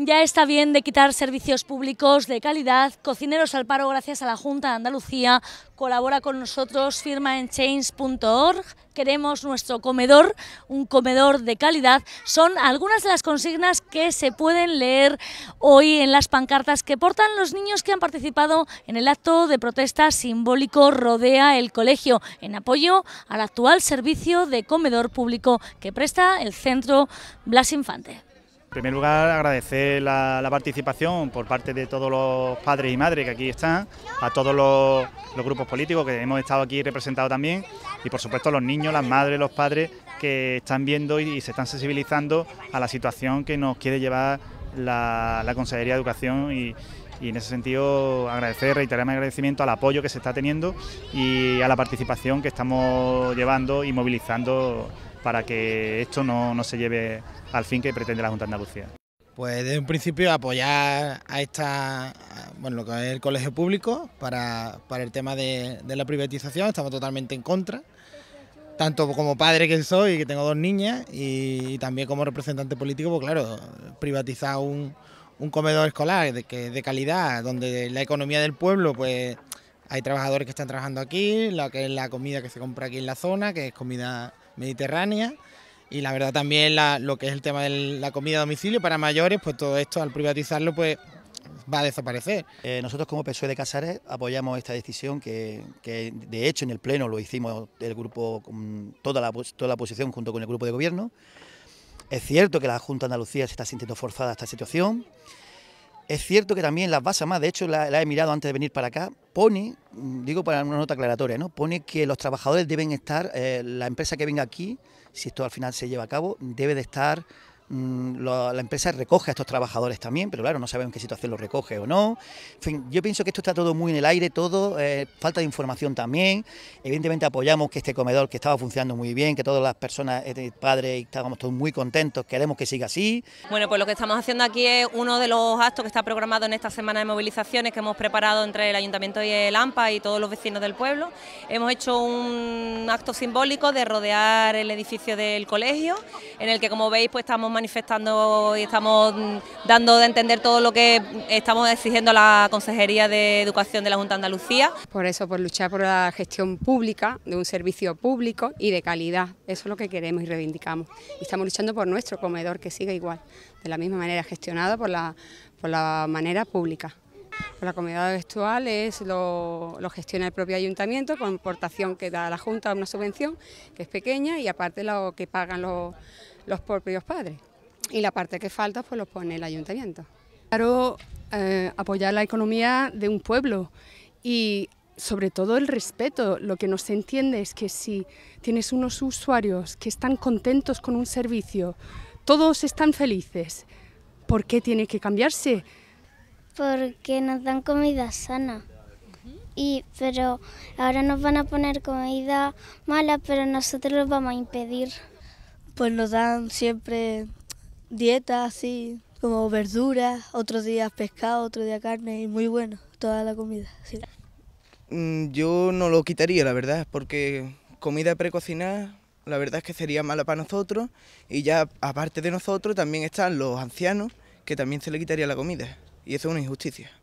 Ya está bien de quitar servicios públicos de calidad. Cocineros al paro, gracias a la Junta de Andalucía, colabora con nosotros, firma en change.org. Queremos nuestro comedor, un comedor de calidad. Son algunas de las consignas que se pueden leer hoy en las pancartas que portan los niños que han participado en el acto de protesta simbólico Rodea el Colegio, en apoyo al actual servicio de comedor público que presta el Centro Blas Infante. En primer lugar, agradecer la, participación por parte de todos los padres y madres que aquí están, a todos los, grupos políticos que hemos estado aquí representados también, y por supuesto los niños, las madres, los padres que están viendo y, se están sensibilizando a la situación que nos quiere llevar la, Consejería de Educación y, y en ese sentido agradecer, reiterar mi agradecimiento al apoyo que se está teniendo y a la participación que estamos llevando y movilizando para que esto no, se lleve al fin que pretende la Junta de Andalucía. Pues desde un principio apoyar a esta, bueno, lo que es el colegio público para, el tema de, la privatización, estamos totalmente en contra tanto como padre que soy, que tengo dos niñas, y, también como representante político, pues claro, privatizar un, comedor escolar de, que, de calidad, donde la economía del pueblo, pues hay trabajadores que están trabajando aquí, lo que es la comida que se compra aquí en la zona, que es comida mediterránea y la verdad también lo que es el tema de la comida a domicilio para mayores, pues todo esto al privatizarlo pues va a desaparecer. Eh, nosotros como PSOE de Casares apoyamos esta decisión que, de hecho en el Pleno lo hicimos el grupo, toda la, toda la oposición junto con el grupo de gobierno. Es cierto que la Junta de Andalucía se está sintiendo forzada a esta situación es cierto que también las basa más, de hecho la, he mirado antes de venir para acá, pone, digo para una nota aclaratoria, ¿no? pone que los trabajadores deben estar, eh, la empresa que venga aquí, si esto al final se lleva a cabo, debe de estar Mm, la, empresa recoge a estos trabajadores también, pero claro, no sabemos en qué situación los recoge o no. En fin, yo pienso que esto está todo muy en el aire, todo, eh, falta de información también. Evidentemente apoyamos que este comedor que estaba funcionando muy bien, que todas las personas, eh, eh, padres, estábamos todos muy contentos, queremos que siga así. Bueno, pues lo que estamos haciendo aquí es uno de los actos que está programado en esta semana de movilizaciones que hemos preparado entre el Ayuntamiento y el AMPA y todos los vecinos del pueblo. Hemos hecho un acto simbólico de rodear el edificio del colegio, en el que como veis pues estamos manifestando y estamos dando de entender todo lo que estamos exigiendo a la Consejería de Educación de la Junta de Andalucía. Por eso, por luchar por la gestión pública, de un servicio público y de calidad. Eso es lo que queremos y reivindicamos. Y estamos luchando por nuestro comedor, que siga igual, de la misma manera, gestionado por la, por la manera pública. La comunidad virtual es, lo, gestiona el propio ayuntamiento con aportación que da la Junta, una subvención que es pequeña y aparte lo que pagan los propios padres y la parte que falta pues lo pone el ayuntamiento. Claro, eh, apoyar la economía de un pueblo y sobre todo el respeto. Lo que no se entiende es que si tienes unos usuarios que están contentos con un servicio, todos están felices, ¿por qué tiene que cambiarse? Porque nos dan comida sana. Y, pero ahora nos van a poner comida mala, pero nosotros lo vamos a impedir. Pues nos dan siempre dieta así, como verduras, otros días pescado, otro día carne, y muy bueno, toda la comida. Mm, yo no lo quitaría, la verdad, porque comida precocinada, la verdad es que sería mala para nosotros, y ya aparte de nosotros también están los ancianos, que también se le quitaría la comida, y eso es una injusticia.